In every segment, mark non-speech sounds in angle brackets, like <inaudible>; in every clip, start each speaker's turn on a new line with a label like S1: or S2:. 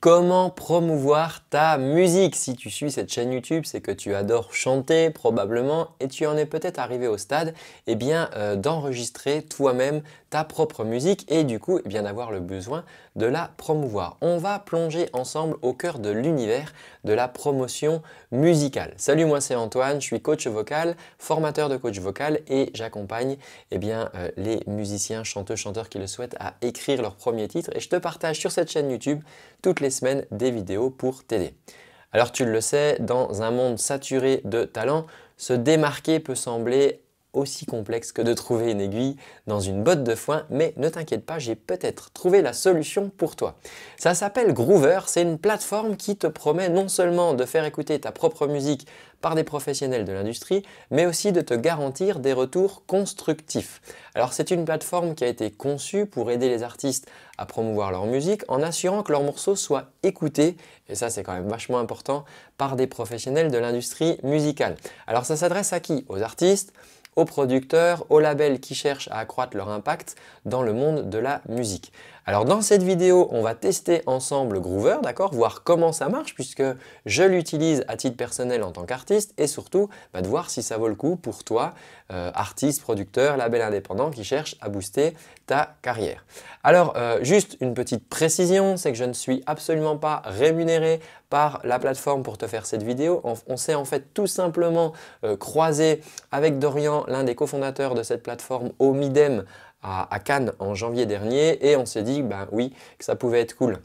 S1: Comment promouvoir ta musique Si tu suis cette chaîne YouTube, c'est que tu adores chanter probablement et tu en es peut-être arrivé au stade eh euh, d'enregistrer toi-même ta propre musique et du coup eh bien avoir le besoin de la promouvoir. On va plonger ensemble au cœur de l'univers de la promotion musicale. Salut, moi c'est Antoine, je suis coach vocal, formateur de coach vocal et j'accompagne eh bien euh, les musiciens, chanteurs, chanteurs qui le souhaitent à écrire leur premier titre et je te partage sur cette chaîne YouTube toutes les semaines des vidéos pour t'aider. Alors tu le sais, dans un monde saturé de talents, se démarquer peut sembler aussi complexe que de trouver une aiguille dans une botte de foin, mais ne t'inquiète pas, j'ai peut-être trouvé la solution pour toi. Ça s'appelle Groover, c'est une plateforme qui te promet non seulement de faire écouter ta propre musique par des professionnels de l'industrie, mais aussi de te garantir des retours constructifs. Alors c'est une plateforme qui a été conçue pour aider les artistes à promouvoir leur musique en assurant que leurs morceaux soient écoutés, et ça c'est quand même vachement important, par des professionnels de l'industrie musicale. Alors ça s'adresse à qui Aux artistes aux producteurs, aux labels qui cherchent à accroître leur impact dans le monde de la musique. Alors dans cette vidéo, on va tester ensemble Groover, d'accord Voir comment ça marche puisque je l'utilise à titre personnel en tant qu'artiste et surtout bah, de voir si ça vaut le coup pour toi, euh, artiste, producteur, label indépendant qui cherche à booster ta carrière. Alors euh, juste une petite précision, c'est que je ne suis absolument pas rémunéré par la plateforme pour te faire cette vidéo. On, s'est en fait tout simplement euh, croisé avec Dorian, l'un des cofondateurs de cette plateforme au Midem à, Cannes en janvier dernier et on s'est dit, ben oui, que ça pouvait être cool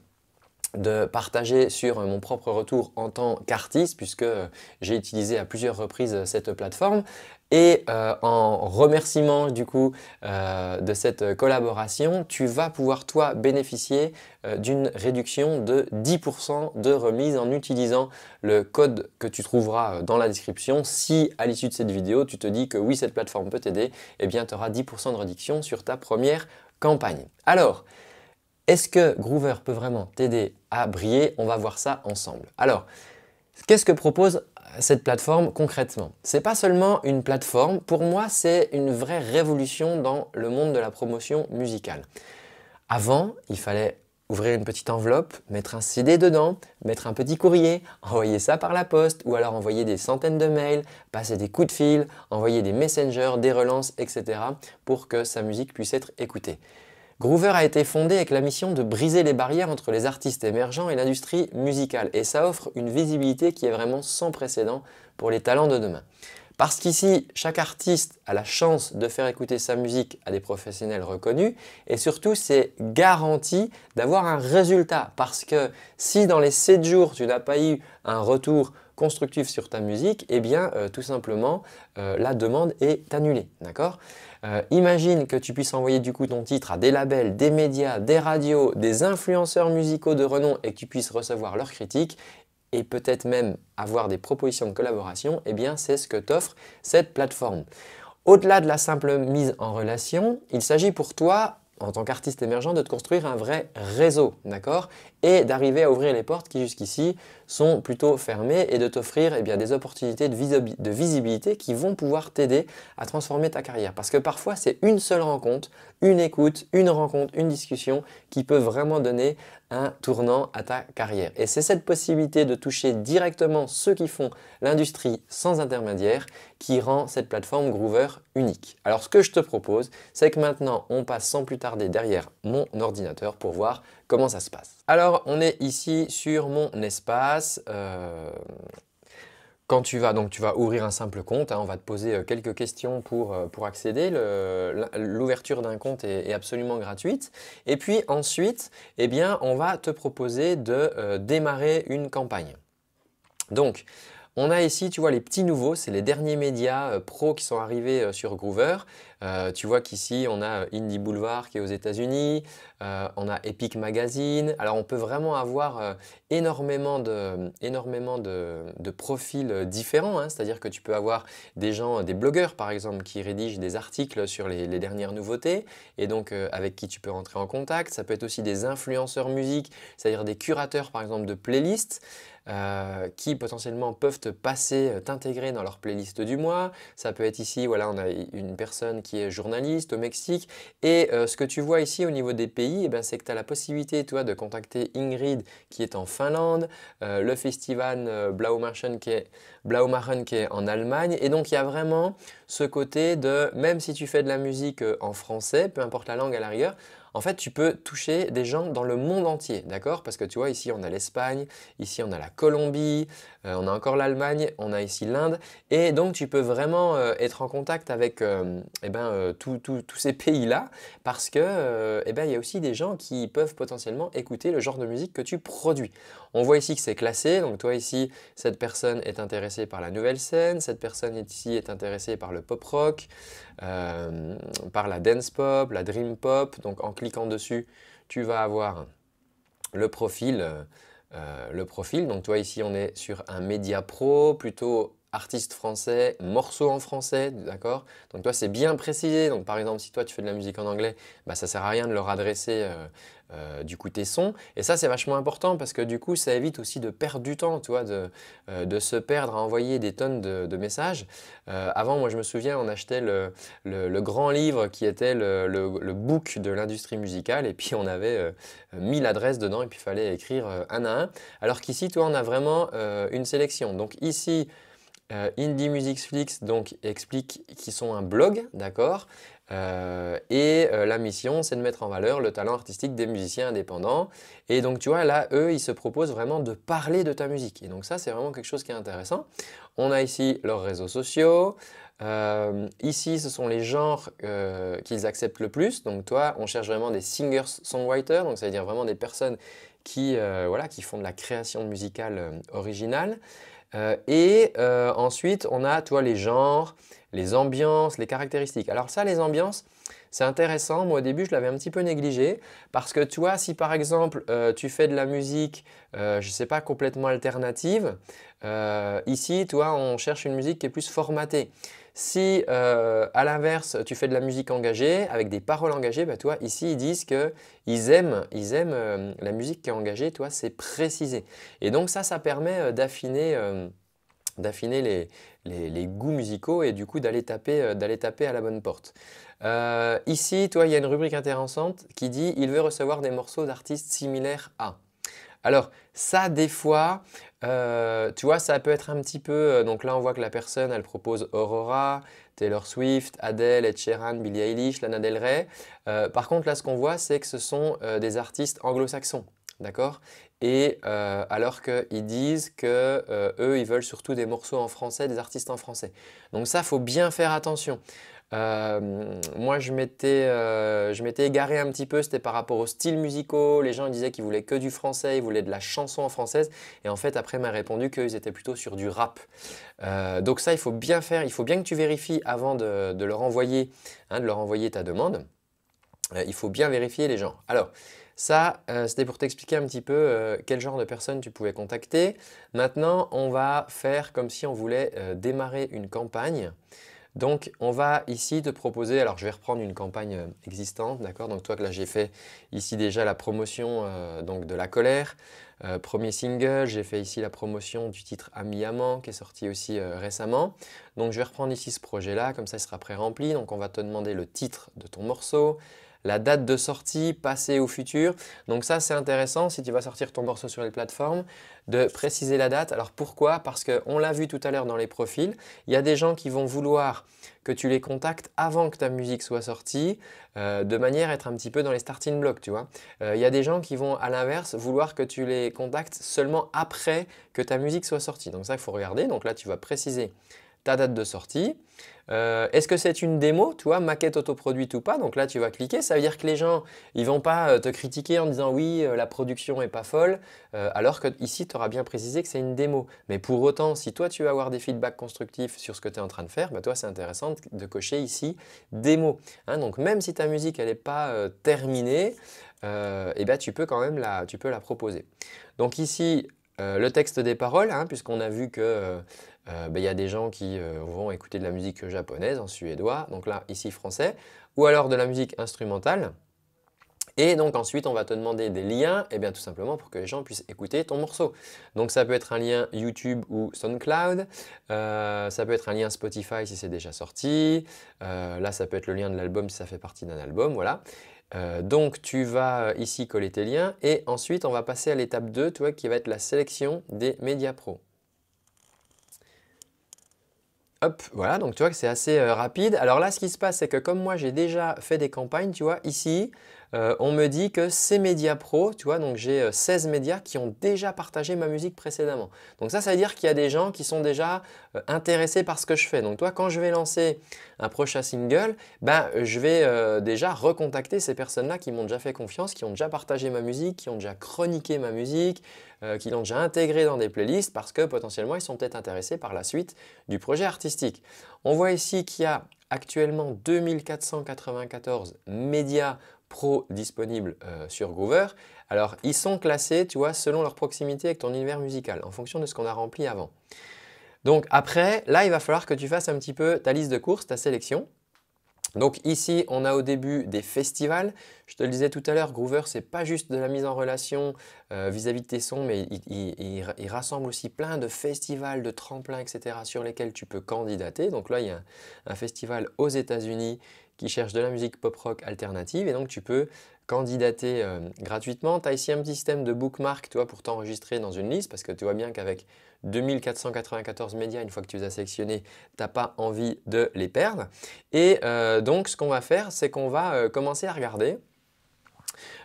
S1: de partager sur mon propre retour en tant qu'artiste, puisque euh, j'ai utilisé à plusieurs reprises euh, cette plateforme. Et euh, en remerciement du coup de cette collaboration, tu vas pouvoir toi bénéficier d'une réduction de 10% de remise en utilisant le code que tu trouveras dans la description. Si à l'issue de cette vidéo, tu te dis que oui, cette plateforme peut t'aider, eh bien tu auras 10% de réduction sur ta première campagne. Alors, est-ce que Groover peut vraiment t'aider à briller On va voir ça ensemble. Alors, qu'est-ce que propose cette plateforme concrètement C'est pas seulement une plateforme, pour moi c'est une vraie révolution dans le monde de la promotion musicale. Avant, il fallait ouvrir une petite enveloppe, mettre un CD dedans, mettre un petit courrier, envoyer ça par la poste ou alors envoyer des centaines de mails, passer des coups de fil, envoyer des messengers, des relances, etc. pour que sa musique puisse être écoutée. Groover a été fondé avec la mission de briser les barrières entre les artistes émergents et l'industrie musicale, et ça offre une visibilité qui est vraiment sans précédent pour les talents de demain. Parce qu'ici, chaque artiste a la chance de faire écouter sa musique à des professionnels reconnus et surtout, c'est garanti d'avoir un résultat. Parce que si dans les 7 jours, tu n'as pas eu un retour constructif sur ta musique, eh bien, euh, tout simplement, euh, la demande est annulée. D'accord euh, imagine que tu puisses envoyer du coup ton titre à des labels, des médias, des radios, des influenceurs musicaux de renom et que tu puisses recevoir leurs critiques et peut-être même avoir des propositions de collaboration, eh bien c'est ce que t'offre cette plateforme. Au-delà de la simple mise en relation, il s'agit pour toi en tant qu'artiste émergent, de te construire un vrai réseau, d'accord et d'arriver à ouvrir les portes qui jusqu'ici sont plutôt fermées et de t'offrir eh des opportunités de, de visibilité qui vont pouvoir t'aider à transformer ta carrière. Parce que parfois, c'est une seule rencontre, une écoute, une rencontre, une discussion qui peut vraiment donner un tournant à ta carrière. Et c'est cette possibilité de toucher directement ceux qui font l'industrie sans intermédiaire qui rend cette plateforme Groover unique. Alors ce que je te propose, c'est que maintenant on passe sans plus tarder derrière mon ordinateur pour voir comment ça se passe. Alors, on est ici sur mon espace. Euh, quand tu vas, donc tu vas ouvrir un simple compte, hein, on va te poser euh, quelques questions pour, euh, pour accéder. L'ouverture d'un compte est, absolument gratuite. Et puis ensuite, eh bien, on va te proposer de démarrer une campagne. Donc, on a ici, tu vois, les petits nouveaux, c'est les derniers médias pros euh, pro qui sont arrivés euh, sur Groover. Euh, tu vois qu'ici, on a Indie Boulevard qui est aux États-Unis, on a Epic Magazine. Alors, on peut vraiment avoir énormément, de, énormément de, profils différents. Hein. C'est-à-dire que tu peux avoir des gens, des blogueurs par exemple, qui rédigent des articles sur les, dernières nouveautés et donc avec qui tu peux rentrer en contact. Ça peut être aussi des influenceurs musique, c'est-à-dire des curateurs par exemple de playlists. Euh, qui potentiellement peuvent te passer, euh, t'intégrer dans leur playlist du mois. Ça peut être ici, voilà, on a une personne qui est journaliste au Mexique. Et euh, ce que tu vois ici au niveau des pays, eh ben, c'est que tu as la possibilité, toi, de contacter Ingrid qui est en Finlande, le festival Blaumachen qui, est, qui est en Allemagne. Et donc, il y a vraiment ce côté de, même si tu fais de la musique en français, peu importe la langue à l'arrière. En fait, tu peux toucher des gens dans le monde entier, d'accord Parce que tu vois, ici, on a l'Espagne, ici, on a la Colombie, euh, on a encore l'Allemagne, on a ici l'Inde. Et donc, tu peux vraiment euh, être en contact avec euh, eh ben, tous ces pays-là parce que eh ben, il y a aussi des gens qui peuvent potentiellement écouter le genre de musique que tu produis. On voit ici que c'est classé. Donc, toi, ici, cette personne est intéressée par la nouvelle scène, cette personne ici est intéressée par le pop rock, euh, par la dance pop, la dream pop. Donc en cliquant dessus, tu vas avoir le profil. Euh, le profil. Donc toi ici on est sur un média pro, plutôt artiste français, morceau en français, d'accord Donc toi, c'est bien précisé. Donc par exemple, si toi, tu fais de la musique en anglais, bah, ça sert à rien de leur adresser euh, euh, du coup tes sons. Et ça, c'est vachement important parce que du coup, ça évite aussi de perdre du temps, tu euh, de, se perdre à envoyer des tonnes de, messages. avant, moi, je me souviens, on achetait le, grand livre qui était le, book de l'industrie musicale et puis on avait 1000 adresses dedans et puis il fallait écrire un à un. Alors qu'ici, toi, on a vraiment une sélection. Donc ici, euh, Indie Music Flix donc, explique qu'ils sont un blog, d'accord euh, Et euh, la mission, c'est de mettre en valeur le talent artistique des musiciens indépendants. Et donc, tu vois, là, eux, ils se proposent vraiment de parler de ta musique. Et donc, ça, c'est vraiment quelque chose qui est intéressant. On a ici leurs réseaux sociaux. ici, ce sont les genres qu'ils acceptent le plus. Donc, toi, on cherche vraiment des singers-songwriters, donc ça veut dire vraiment des personnes qui, voilà, qui font de la création musicale originale. Euh, et euh, ensuite, on a, tu les genres, les ambiances, les caractéristiques. Alors ça, les ambiances, c'est intéressant. Moi, au début, je l'avais un petit peu négligé parce que, toi, si par exemple, euh, tu fais de la musique, je ne sais pas, complètement alternative, ici, toi, on cherche une musique qui est plus formatée. Si, euh, à l'inverse, tu fais de la musique engagée, avec des paroles engagées, bah, toi, ici, ils disent qu'ils aiment, ils aiment euh, la musique qui est engagée, toi, c'est précisé. Et donc, ça, ça permet euh, d'affiner les, goûts musicaux et du coup d'aller taper, taper, à la bonne porte. ici, toi, il y a une rubrique intéressante qui dit « Il veut recevoir des morceaux d'artistes similaires à ». Alors ça, des fois, euh, tu vois, ça peut être un petit peu... Euh, donc là, on voit que la personne, elle propose Aurora, Taylor Swift, Adele, Ed Sheeran, Billie Eilish, Lana Del Rey. Euh, par contre, là, ce qu'on voit, c'est que ce sont des artistes anglo-saxons. D'accord Et alors qu'ils disent que eux, ils veulent surtout des morceaux en français, des artistes en français. Donc ça, faut bien faire attention. Euh, moi, euh, je m'étais, égaré un petit peu, c'était par rapport aux styles musicaux. Les gens disaient qu'ils voulaient que du français, ils voulaient de la chanson en française. Et en fait, après, m'a répondu qu'ils étaient plutôt sur du rap. Euh, donc ça, il faut bien faire, il faut bien que tu vérifies avant de, leur envoyer, hein, de leur envoyer ta demande. il faut bien vérifier les gens. Alors, ça, c'était pour t'expliquer un petit peu quel genre de personnes tu pouvais contacter. Maintenant, on va faire comme si on voulait démarrer une campagne. Donc, on va ici te proposer, alors je vais reprendre une campagne euh, existante, d'accord Donc, toi, que là, j'ai fait ici déjà la promotion euh, donc de La Colère, euh, premier single, j'ai fait ici la promotion du titre Ami Amant qui est sorti aussi récemment. Donc, je vais reprendre ici ce projet-là, comme ça, il sera pré-rempli. Donc, on va te demander le titre de ton morceau, la date de sortie, passée ou futur. Donc ça, c'est intéressant si tu vas sortir ton morceau sur les plateformes, de préciser la date. Alors pourquoi Parce qu'on l'a vu tout à l'heure dans les profils, il y a des gens qui vont vouloir que tu les contactes avant que ta musique soit sortie, euh, de manière à être un petit peu dans les starting blocks, tu vois. Euh, il y a des gens qui vont, à l'inverse, vouloir que tu les contactes seulement après que ta musique soit sortie. Donc ça, il faut regarder. Donc là, tu vas préciser ta date de sortie. Euh, est-ce que c'est une démo, toi, maquette autoproduite ou pas Donc là, tu vas cliquer. Ça veut dire que les gens, ils vont pas euh, te critiquer en disant oui, euh, la production est pas folle, alors que ici, tu auras bien précisé que c'est une démo. Mais pour autant, si toi, tu veux avoir des feedbacks constructifs sur ce que tu es en train de faire, bah, toi, c'est intéressant de cocher ici démo. Hein. donc même si ta musique, elle n'est pas terminée, et eh ben, tu peux quand même la, tu peux la proposer. Donc ici, le texte des paroles, hein, puisqu'on a vu que euh, ben, il y a des gens qui euh, vont écouter de la musique japonaise en suédois, donc là ici français, ou alors de la musique instrumentale. Et donc ensuite, on va te demander des liens, et eh bien tout simplement pour que les gens puissent écouter ton morceau. Donc ça peut être un lien YouTube ou SoundCloud, euh, ça peut être un lien Spotify si c'est déjà sorti, là ça peut être le lien de l'album si ça fait partie d'un album, voilà. donc tu vas ici coller tes liens, et ensuite on va passer à l'étape 2, toi qui va être la sélection des médias pro voilà, donc tu vois que c'est assez euh, rapide. Alors là, ce qui se passe, c'est que comme moi, j'ai déjà fait des campagnes, tu vois, ici, euh, on me dit que ces médias pro, tu vois, donc j'ai 16 euh, médias qui ont déjà partagé ma musique précédemment. Donc ça, ça veut dire qu'il y a des gens qui sont déjà euh, intéressés par ce que je fais. Donc toi, quand je vais lancer un prochain single, ben, je vais déjà recontacter ces personnes-là qui m'ont déjà fait confiance, qui ont déjà partagé ma musique, qui ont déjà chroniqué ma musique, qui l'ont déjà intégré dans des playlists parce que potentiellement, ils sont peut-être intéressés par la suite du projet artistique. On voit ici qu'il y a actuellement 2494 médias Pro disponibles euh, sur Groover. Alors, ils sont classés, tu vois, selon leur proximité avec ton univers musical, en fonction de ce qu'on a rempli avant. Donc après, là, il va falloir que tu fasses un petit peu ta liste de courses, ta sélection. Donc ici, on a au début des festivals. Je te le disais tout à l'heure, Groover, c'est pas juste de la mise en relation euh, vis-à-vis de tes sons, mais il, rassemble aussi plein de festivals, de tremplins, etc. sur lesquels tu peux candidater. Donc là, il y a un festival aux États-Unis qui cherche de la musique pop-rock alternative. Et donc, tu peux candidater euh, gratuitement. Tu as ici un petit système de bookmark toi pour t'enregistrer dans une liste parce que tu vois bien qu'avec 2494 médias, une fois que tu les as sélectionnés, tu n'as pas envie de les perdre. Et euh, donc, ce qu'on va faire, c'est qu'on va euh, commencer à regarder.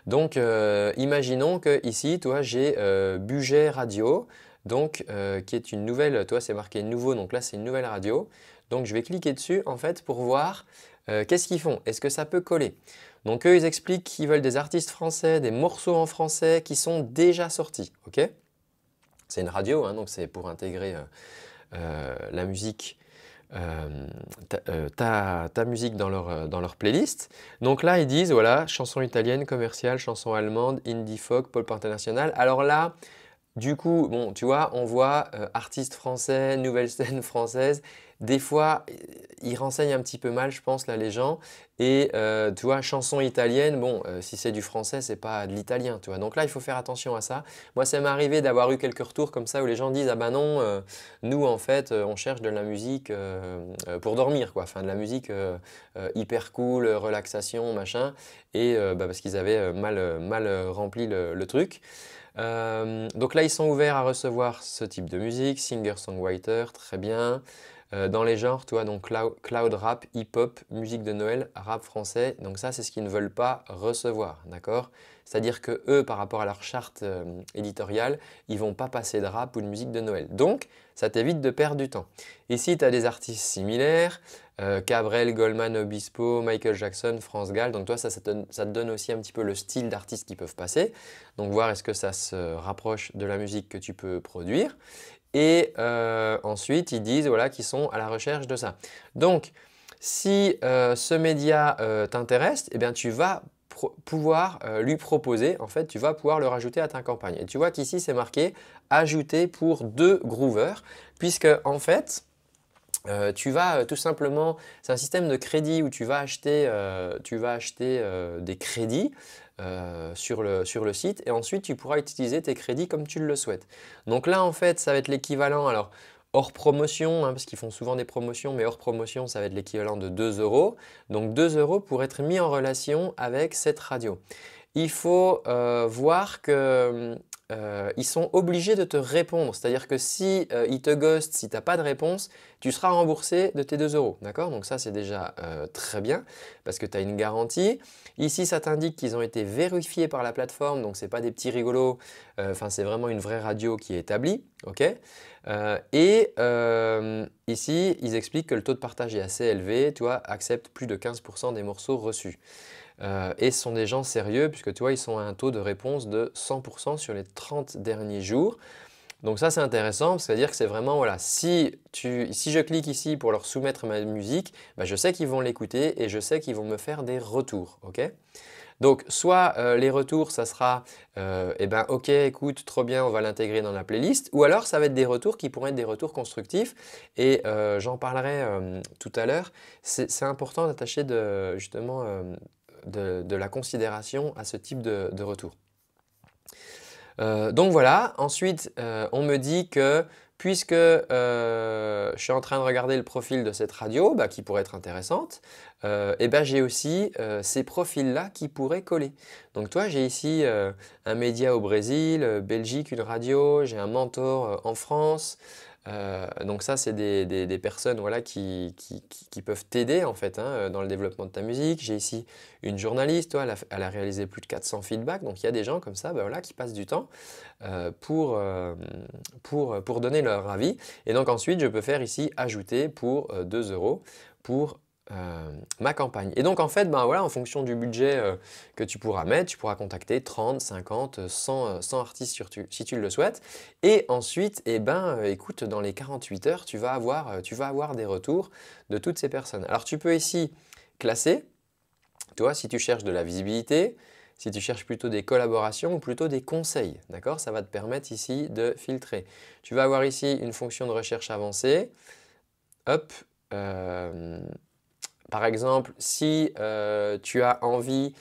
S1: Donc, imaginons que ici, toi, j'ai Budget Radio, donc qui est une nouvelle, toi, c'est marqué nouveau, donc là, c'est une nouvelle radio. Donc, je vais cliquer dessus, en fait, pour voir euh, qu'est-ce qu'ils font Est-ce que ça peut coller Donc eux, ils expliquent qu'ils veulent des artistes français, des morceaux en français qui sont déjà sortis. Ok C'est une radio, hein, donc c'est pour intégrer euh, euh, la musique. Ta, musique dans leur, playlist. Donc là, ils disent, voilà, chanson italienne, commerciale, chanson allemande, indie folk, pop international. Alors là, du coup, tu vois, on voit artistes français, nouvelle scène française, des fois, ils renseignent un petit peu mal, je pense, là, les gens. Et euh, tu vois, chanson italienne, bon, euh, si c'est du français, c'est pas de l'italien, tu vois. Donc là, il faut faire attention à ça. Moi, ça m'est arrivé d'avoir eu quelques retours comme ça où les gens disent Ah ben non, euh, nous, en fait, on cherche de la musique pour dormir, quoi. Enfin, de la musique hyper cool, relaxation, machin. Et bah, parce qu'ils avaient mal, mal rempli le truc. donc là, ils sont ouverts à recevoir ce type de musique, singer-songwriter, très bien. Euh, dans les genres, toi, donc cloud, rap, hip-hop, musique de Noël, rap français. Donc ça, c'est ce qu'ils ne veulent pas recevoir, d'accord C'est-à-dire que eux, par rapport à leur charte euh, éditoriale, ils vont pas passer de rap ou de musique de Noël. Donc, ça t'évite de perdre du temps. Ici, tu as des artistes similaires, euh, Cabrel, Goldman, Obispo, Michael Jackson, France Gall. Donc toi, ça, te, donne aussi un petit peu le style d'artistes qui peuvent passer. Donc voir est-ce que ça se rapproche de la musique que tu peux produire. Et euh, ensuite, ils disent voilà, qu'ils sont à la recherche de ça. Donc, si euh, ce média euh, t'intéresse, eh bien, tu vas pouvoir lui proposer, en fait, tu vas pouvoir le rajouter à ta campagne. Et tu vois qu'ici, c'est marqué « Ajouter pour deux groovers » puisque, en fait, euh, tu vas euh, tout simplement, c'est un système de crédit où tu vas acheter, euh, tu vas acheter des crédits sur le, site et ensuite tu pourras utiliser tes crédits comme tu le souhaites. Donc là en fait ça va être l'équivalent, alors hors promotion, hein, parce qu'ils font souvent des promotions, mais hors promotion ça va être l'équivalent de 2 euros. Donc 2 euros pour être mis en relation avec cette radio. Il faut voir que hum, euh, ils sont obligés de te répondre. C'est-à-dire que si euh, ils te ghostent, si tu n'as pas de réponse, tu seras remboursé de tes 2 euros. D'accord Donc ça, c'est déjà euh, très bien parce que tu as une garantie. Ici, ça t'indique qu'ils ont été vérifiés par la plateforme, donc ce n'est pas des petits rigolos. Enfin, c'est vraiment une vraie radio qui est établie. OK Et ici, ils expliquent que le taux de partage est assez élevé. Toi, accepte plus de 15% des morceaux reçus. Euh, et ce sont des gens sérieux, puisque tu vois, ils sont à un taux de réponse de 100% sur les 30 derniers jours. Donc ça, c'est intéressant, c'est-à-dire que c'est vraiment, voilà, si, je clique ici pour leur soumettre ma musique, bah, je sais qu'ils vont l'écouter et je sais qu'ils vont me faire des retours, donc, soit euh, les retours, ça sera euh, eh ben, OK, écoute, trop bien, on va l'intégrer dans la playlist », ou alors ça va être des retours qui pourraient être des retours constructifs, et j'en parlerai tout à l'heure. C'est important d'attacher justement de, la considération à ce type de, retour. Euh, donc voilà, ensuite euh, on me dit que puisque euh, je suis en train de regarder le profil de cette radio, bah, qui pourrait être intéressante, eh ben, j'ai aussi ces profils-là qui pourraient coller. Donc toi, j'ai ici un média au Brésil, Belgique, une radio, j'ai un mentor en France, euh, donc ça, c'est des, personnes qui, peuvent t'aider en fait hein, dans le développement de ta musique. J'ai ici une journaliste, toi, elle, a, réalisé plus de 400 feedbacks, donc il y a des gens comme ça ben, qui passent du temps euh, euh, pour, pour donner leur avis. Et donc ensuite, je peux faire ici ajouter pour 2 euros pour euh, ma campagne. Et donc en fait, ben, en fonction du budget euh, que tu pourras mettre, tu pourras contacter 30, 50, 100, artistes sur si tu le souhaites. Et ensuite, eh ben, euh, écoute, dans les 48 heures, tu vas, avoir, des retours de toutes ces personnes. Alors tu peux ici classer, toi, si tu cherches de la visibilité, si tu cherches plutôt des collaborations ou plutôt des conseils, d'accord Ça va te permettre ici de filtrer. Tu vas avoir ici une fonction de recherche avancée. Hop, par exemple, si euh, tu as envie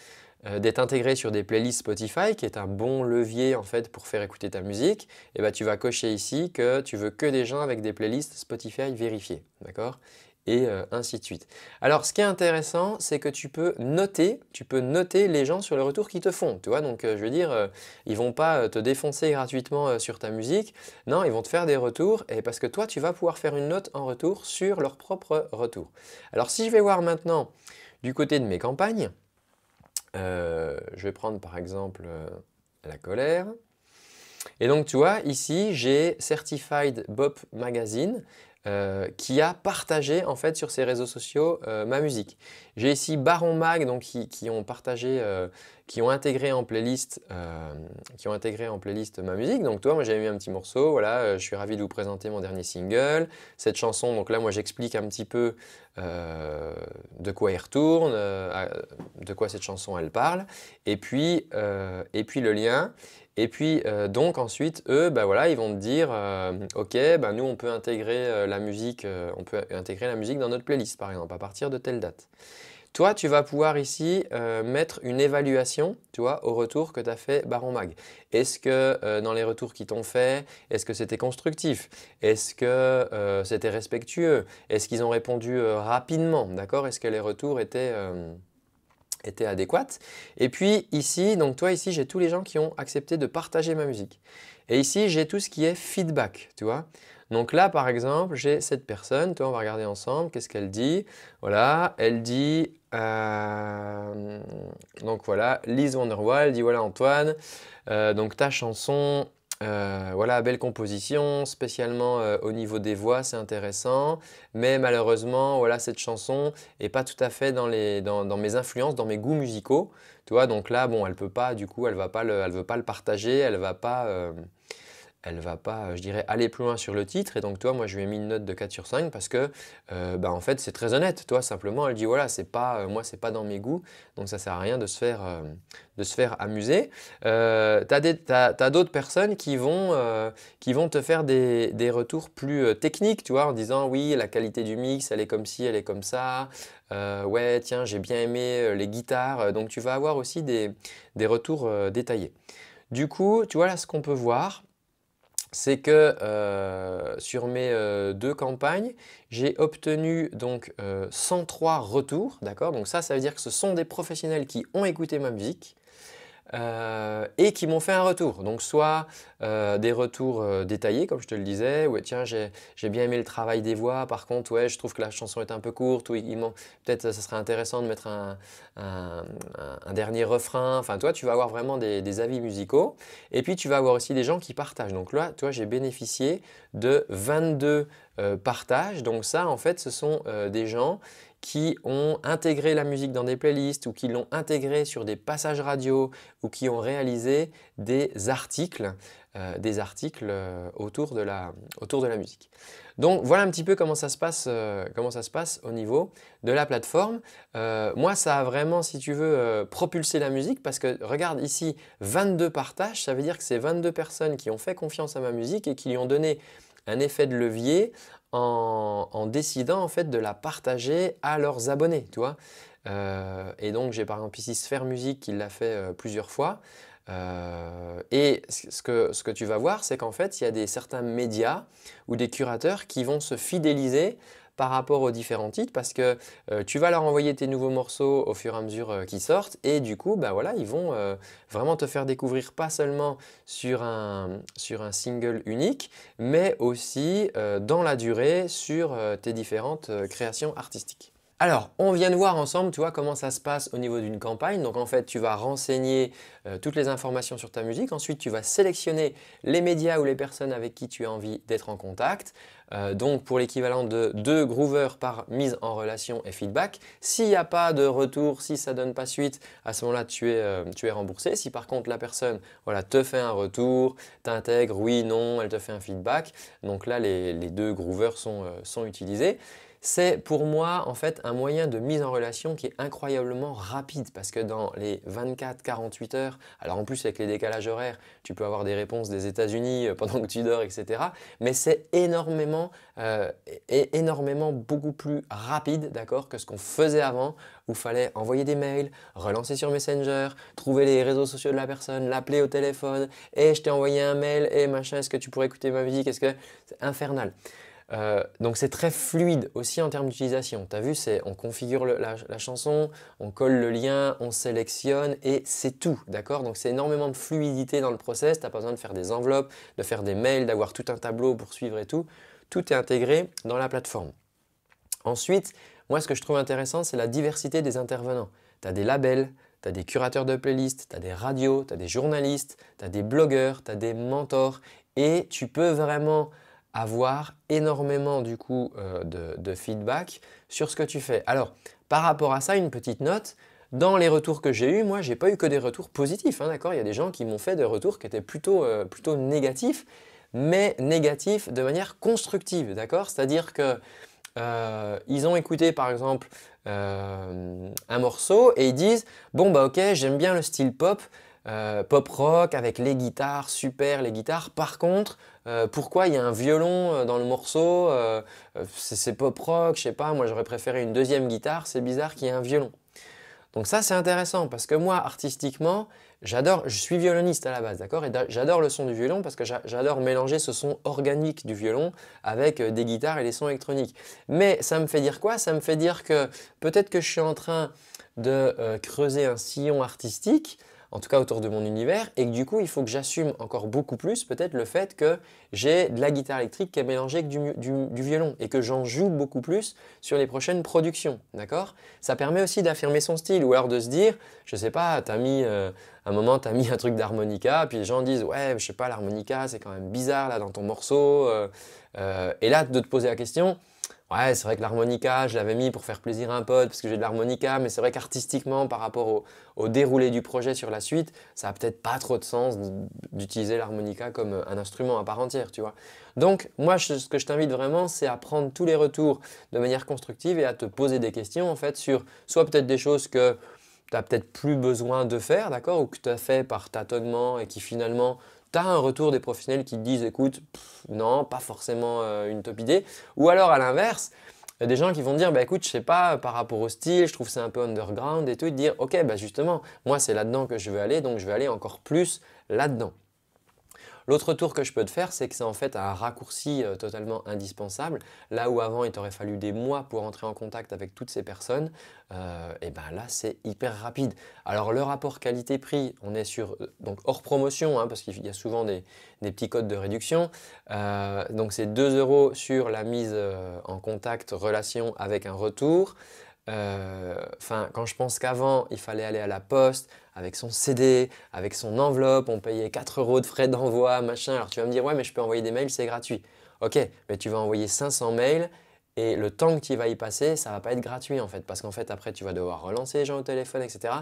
S1: euh, d'être intégré sur des playlists Spotify, qui est un bon levier en fait pour faire écouter ta musique, eh ben, tu vas cocher ici que tu veux que des gens avec des playlists Spotify vérifiées, d'accord et euh, ainsi de suite. Alors ce qui est intéressant, c'est que tu peux noter, tu peux noter les gens sur le retour qui te font, Donc euh, je veux dire, euh, ils vont pas te défoncer gratuitement sur ta musique, non, ils vont te faire des retours et parce que toi tu vas pouvoir faire une note en retour sur leur propre retour. Alors si je vais voir maintenant du côté de mes campagnes, je vais prendre par exemple la colère. Et donc tu vois, ici j'ai Certified Bop Magazine. Euh, qui a partagé en fait sur ses réseaux sociaux euh, ma musique. J'ai ici Baron Mag euh, qui, ont intégré en playlist, qui ont intégré en playlist ma musique. Donc toi, moi j'ai mis un petit morceau. Voilà, je suis ravi de vous présenter mon dernier single. Cette chanson, donc là moi j'explique un petit peu de quoi elle retourne, de quoi cette chanson elle parle, et puis le lien. Et puis, euh, donc ensuite, eux, bah, ils vont te dire, euh, OK, bah, nous, on peut, intégrer, euh, la musique, on peut intégrer la musique dans notre playlist, par exemple, à partir de telle date. Toi, tu vas pouvoir ici mettre une évaluation, tu au retour que tu as fait Baron Mag. Est-ce que dans les retours qu'ils t'ont fait, est-ce que c'était constructif Est-ce que c'était respectueux Est-ce qu'ils ont répondu rapidement D'accord Est-ce que les retours étaient était adéquate. Et puis ici, donc toi ici, j'ai tous les gens qui ont accepté de partager ma musique. Et ici, j'ai tout ce qui est feedback, tu vois. Donc là, par exemple, j'ai cette personne, toi, on va regarder ensemble, qu'est-ce qu'elle dit Voilà, elle dit, euh, donc voilà, Lise Wonderwall, elle dit voilà Antoine, euh, donc ta chanson euh, voilà, belle composition, spécialement euh, au niveau des voix, c'est intéressant. Mais malheureusement, voilà, cette chanson n'est pas tout à fait dans, mes influences, dans mes goûts musicaux. donc là, bon, elle peut pas, du coup, elle ne veut pas le partager, elle ne va pas... Euh, elle va pas, je dirais, aller plus loin sur le titre. Et donc, toi, moi, je lui ai mis une note de 4 sur 5 parce que, euh, bah, en fait, c'est très honnête. Toi, simplement, elle dit, voilà, c'est pas, n'est euh, moi, c'est pas dans mes goûts. Donc, ça sert à rien de se faire, euh, de amuser. tu as d'autres personnes qui vont, te faire des, retours plus techniques, tu vois, en disant, oui, la qualité du mix, elle est comme ci, elle est comme ça. ouais, tiens, j'ai bien aimé les guitares. Donc, tu vas avoir aussi des, des retours détaillés. Du coup, tu vois là ce qu'on peut voir, c'est que euh, sur mes euh, deux campagnes, j'ai obtenu donc 103 euh, retours, d'accord Donc ça, ça veut dire que ce sont des professionnels qui ont écouté ma musique, euh, et qui m'ont fait un retour. Donc soit euh, des retours euh, détaillés, comme je te le disais, ou « tiens j'ai bien aimé le travail des voix, par contre ouais je trouve que la chanson est un peu courte, ou il, peut-être ça serait intéressant de mettre un, dernier refrain. Enfin toi tu vas avoir vraiment des, des, avis musicaux, et puis tu vas avoir aussi des gens qui partagent. Donc là toi j'ai bénéficié de 22 partages. Donc ça en fait ce sont des gens qui ont intégré la musique dans des playlists ou qui l'ont intégré sur des passages radio ou qui ont réalisé des articles, euh, des articles euh, autour, de la, musique. Donc voilà un petit peu comment ça se passe, euh, comment ça se passe au niveau de la plateforme. moi, ça a vraiment, si tu veux, propulsé la musique parce que regarde ici, 22 partages, ça veut dire que c'est 22 personnes qui ont fait confiance à ma musique et qui lui ont donné un effet de levier en, décidant en fait de la partager à leurs abonnés, tu vois. Euh, et donc j'ai par exemple ici Sphère Musique qui l'a fait euh, plusieurs fois. Euh, et ce que, ce que, tu vas voir, c'est qu'en fait, il y a des certains médias ou des curateurs qui vont se fidéliser par rapport aux différents titres parce que euh, tu vas leur envoyer tes nouveaux morceaux au fur et à mesure euh, qu'ils sortent et du coup, bah, voilà, ils vont euh, vraiment te faire découvrir pas seulement sur un, sur un single unique, mais aussi dans la durée sur tes différentes créations artistiques. Alors, on vient de voir ensemble, tu vois, comment ça se passe au niveau d'une campagne. Donc, en fait, tu vas renseigner toutes les informations sur ta musique. Ensuite, tu vas sélectionner les médias ou les personnes avec qui tu as envie d'être en contact. Euh, donc pour l'équivalent de deux groovers par mise en relation et feedback. S'il n'y a pas de retour, si ça ne donne pas suite, à ce moment-là, euh, tu, es remboursé. Si par contre la personne voilà, te fait un retour, t'intègre, oui, non, elle te fait un feedback, donc là, les, deux groovers sont euh, utilisés. C'est pour moi en fait un moyen de mise en relation qui est incroyablement rapide parce que dans les 24-48 heures, alors en plus avec les décalages horaires, tu peux avoir des réponses des États-Unis euh, pendant que tu dors, etc. Mais c'est énormément, euh, énormément beaucoup plus rapide, d'accord, que ce qu'on faisait avant où fallait envoyer des mails, relancer sur Messenger, trouver les réseaux sociaux de la personne, l'appeler au téléphone, et eh, je t'ai envoyé un mail, et eh, machin, est-ce que tu pourrais écouter ma musique, est-ce que c'est infernal. Euh, donc c'est très fluide aussi en termes d'utilisation. Tu as vu, c'est on configure la, chanson, on colle le lien, on sélectionne et c'est tout, d'accord Donc c'est énormément de fluidité dans le process, tu n'as pas besoin de faire des enveloppes, de faire des mails, d'avoir tout un tableau pour suivre et tout. Tout est intégré dans la plateforme. Ensuite, moi ce que je trouve intéressant, c'est la diversité des intervenants. Tu as des labels, tu as des curateurs de playlists, tu as des radios, tu as des journalistes, tu as des blogueurs, tu as des mentors et tu peux vraiment avoir énormément du coup euh, de, feedback sur ce que tu fais. Alors, par rapport à ça, une petite note. Dans les retours que j'ai eus, moi, j'ai pas eu que des retours positifs, hein, d'accord Il y a des gens qui m'ont fait des retours qui étaient plutôt, euh, plutôt négatifs, mais négatifs de manière constructive, d'accord C'est-à-dire que euh, ils ont écouté par exemple un morceau et ils disent « Bon, bah ok, j'aime bien le style pop, euh, pop rock avec les guitares, super les guitares. Par contre, euh, pourquoi il y a un violon euh, dans le morceau C'est pop rock, je sais pas, moi j'aurais préféré une deuxième guitare, c'est bizarre qu'il y ait un violon. Donc ça c'est intéressant parce que moi artistiquement, j'adore, je suis violoniste à la base, d'accord Et j'adore le son du violon parce que j'adore mélanger ce son organique du violon avec des guitares et les sons électroniques. Mais ça me fait dire quoi Ça me fait dire que peut-être que je suis en train de creuser un sillon artistique en tout cas autour de mon univers, et que du coup, il faut que j'assume encore beaucoup plus peut-être le fait que j'ai de la guitare électrique qui est mélangée avec du, violon, et que j'en joue beaucoup plus sur les prochaines productions, d'accord Ça permet aussi d'affirmer son style, ou alors de se dire, je sais pas, t'as mis... Euh, un moment, tu as <laughs> mis un truc d'harmonica, puis les gens disent Ouais, je sais pas, l'harmonica, c'est quand même bizarre là dans ton morceau. Euh, euh, et là, de te poser la question ouais, c'est vrai que l'harmonica, je l'avais mis pour faire plaisir à un pote parce que j'ai de l'harmonica, mais c'est vrai qu'artistiquement, par rapport au, déroulé du projet sur la suite, ça n'a peut-être pas trop de sens d'utiliser l'harmonica comme euh, un instrument à part entière, tu vois. Donc, moi, ce que je t'invite vraiment, c'est à prendre tous les retours de manière constructive et à te poser des questions, en fait, sur soit peut-être des choses que tu n'as peut-être plus besoin de faire, d'accord, ou que tu as fait par tâtonnement et qui finalement, tu as un retour des professionnels qui te disent, écoute, non, pas forcément euh, une top idée. Ou alors à l'inverse, des gens qui vont dire, bah écoute, je sais pas, par rapport au style, je trouve c'est un peu underground et tout, et te dire, ok, bah, justement, moi c'est là-dedans que je veux aller, donc je vais aller encore plus là-dedans. L'autre tour que je peux te faire, c'est que c'est en fait un raccourci euh, totalement indispensable. Là où avant, il t'aurait fallu des mois pour entrer en contact avec toutes ces personnes, euh, et ben là, c'est hyper rapide. Alors, le rapport qualité-prix, on est sur, euh, donc hors promotion, hein, parce qu'il y a souvent des, petits codes de réduction. donc, c'est 2 euros sur la mise en contact relation avec un retour. Enfin, quand je pense qu'avant, il fallait aller à la poste, avec son CD, avec son enveloppe, on payait 4 euros de frais d'envoi, machin. Alors tu vas me dire, ouais, mais je peux envoyer des mails, c'est gratuit. Ok, mais tu vas envoyer 500 mails et le temps que tu vas y passer, ça va pas être gratuit en fait, parce qu'en fait après tu vas devoir relancer les gens au téléphone, etc.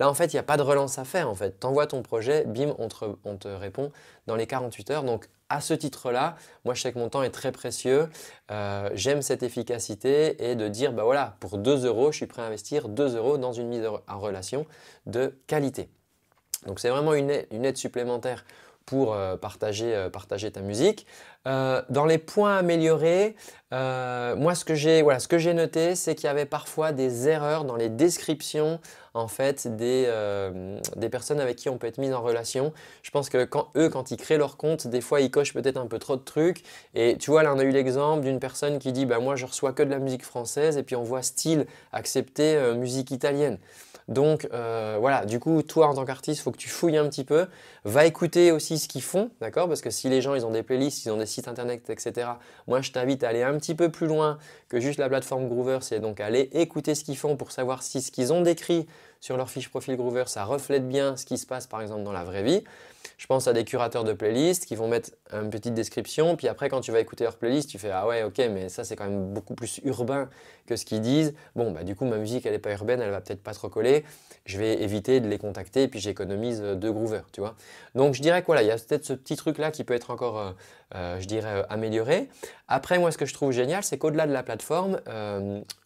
S1: Là en fait, il n'y a pas de relance à faire en fait. envoies ton projet, bim, on te, on te répond dans les 48 heures. Donc à ce titre-là, moi je sais que mon temps est très précieux, euh, j'aime cette efficacité et de dire, bah voilà, pour 2 euros, je suis prêt à investir 2 euros dans une mise en relation de qualité. Donc c'est vraiment une aide supplémentaire pour euh, euh, partager, ta musique. Euh, dans les points améliorés, moi ce que j'ai noté, c'est qu'il y avait parfois des erreurs dans les descriptions en fait des, personnes avec qui on peut être mis en relation. Je pense que quand eux, quand ils créent leur compte, des fois ils cochent peut-être un peu trop de trucs. Et tu vois, là on a eu l'exemple d'une personne qui dit bah moi je reçois que de la musique française et puis on voit style accepter musique italienne. Donc euh, voilà, du coup, toi en tant qu'artiste, faut que tu fouilles un petit peu. Va écouter aussi ce qu'ils font, d'accord Parce que si les gens, ils ont des playlists, ils ont des sites internet, etc. Moi, je t'invite à aller un petit peu plus loin que juste la plateforme Groover. C'est donc aller écouter ce qu'ils font pour savoir si ce qu'ils ont décrit sur leur fiche profil Groover, ça reflète bien ce qui se passe par exemple dans la vraie vie. Je pense à des curateurs de playlists qui vont mettre une petite description, puis après quand tu vas écouter leur playlist, tu fais ah ouais ok mais ça c'est quand même beaucoup plus urbain que ce qu'ils disent. Bon bah du coup ma musique elle n'est pas urbaine, elle va peut-être pas trop coller. Je vais éviter de les contacter et puis j'économise de Groover ». tu vois. Donc je dirais qu'il voilà, il y a peut-être ce petit truc là qui peut être encore, euh, euh, je dirais, euh, amélioré. Après moi ce que je trouve génial c'est qu'au-delà de la plateforme,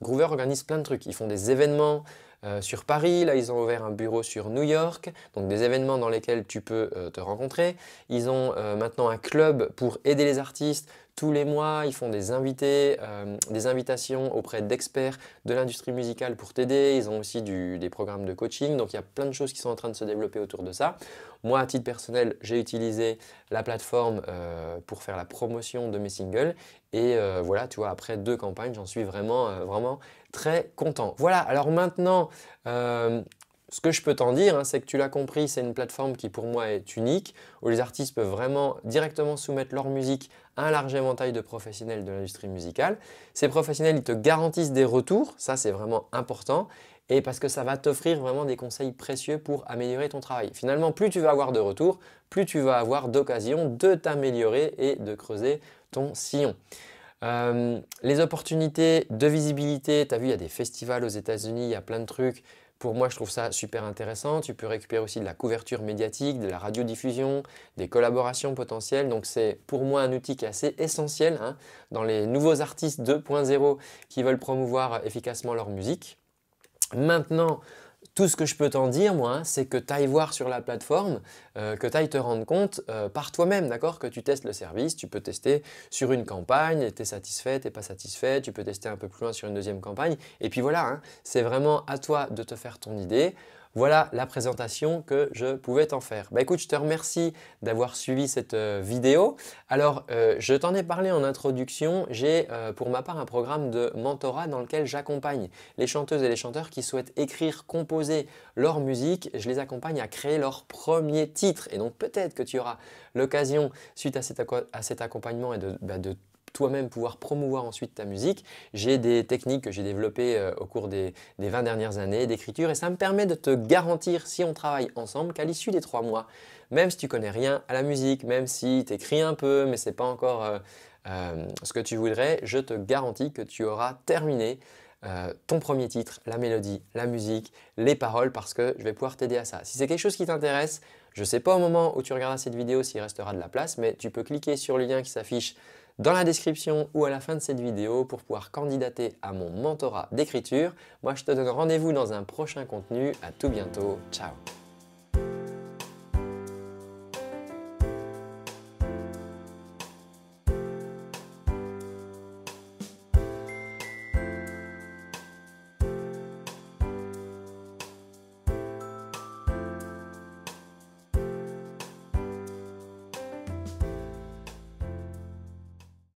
S1: Groover organise plein de trucs. Ils font des événements. Euh, sur Paris, là ils ont ouvert un bureau sur New York, donc des événements dans lesquels tu peux euh, te rencontrer. Ils ont euh, maintenant un club pour aider les artistes tous les mois, ils font des invités, euh, des invitations auprès d'experts de l'industrie musicale pour t'aider. Ils ont aussi des programmes de coaching. Donc, il y a plein de choses qui sont en train de se développer autour de ça. Moi, à titre personnel, j'ai utilisé la plateforme euh, pour faire la promotion de mes singles. Et euh, voilà, tu vois, après deux campagnes, j'en suis vraiment, vraiment très content. Voilà, alors maintenant, ce que je peux t'en dire, hein, c'est que tu l'as compris, c'est une plateforme qui pour moi est unique, où les artistes peuvent vraiment directement soumettre leur musique à un large éventail de professionnels de l'industrie musicale. Ces professionnels, ils te garantissent des retours, ça c'est vraiment important, et parce que ça va t'offrir vraiment des conseils précieux pour améliorer ton travail. Finalement, plus tu vas avoir de retours, plus tu vas avoir d'occasion de t'améliorer et de creuser ton sillon. Euh, les opportunités de visibilité, tu as vu, il y a des festivals aux États-Unis, il y a plein de trucs. Pour moi, je trouve ça super intéressant. Tu peux récupérer aussi de la couverture médiatique, de la radiodiffusion, des collaborations potentielles. Donc c'est pour moi un outil qui est assez essentiel hein, dans les nouveaux artistes 2.0 qui veulent promouvoir efficacement leur musique. Maintenant, tout ce que je peux t'en dire, moi, c'est que tu ailles voir sur la plateforme, euh, que tu ailles te rendre compte euh, par toi-même, d'accord Que tu testes le service, tu peux tester sur une campagne, tu es satisfait, tu pas satisfait, tu peux tester un peu plus loin sur une deuxième campagne. Et puis voilà, hein, c'est vraiment à toi de te faire ton idée. Voilà la présentation que je pouvais t'en faire. Bah écoute, je te remercie d'avoir suivi cette euh, vidéo. Alors, euh, je t'en ai parlé en introduction. J'ai euh, pour ma part un programme de mentorat dans lequel j'accompagne les chanteuses et les chanteurs qui souhaitent écrire, composer leur musique. Je les accompagne à créer leur premier titre. Et donc peut-être que tu auras l'occasion, suite à cet, accompagnement et de, bah, de toi-même pouvoir promouvoir ensuite ta musique. J'ai des techniques que j'ai développées euh, au cours des, 20 dernières années d'écriture et ça me permet de te garantir, si on travaille ensemble, qu'à l'issue des trois mois, même si tu connais rien à la musique, même si tu écris un peu mais ce n'est pas encore euh, euh, ce que tu voudrais, je te garantis que tu auras terminé ton premier titre, la mélodie, la musique, les paroles, parce que je vais pouvoir t'aider à ça. Si c'est quelque chose qui t'intéresse, je ne sais pas au moment où tu regarderas cette vidéo s'il restera de la place, mais tu peux cliquer sur le lien qui s'affiche dans la description ou à la fin de cette vidéo pour pouvoir candidater à mon mentorat d'écriture. Moi, je te donne rendez-vous dans un prochain contenu. À tout bientôt. Ciao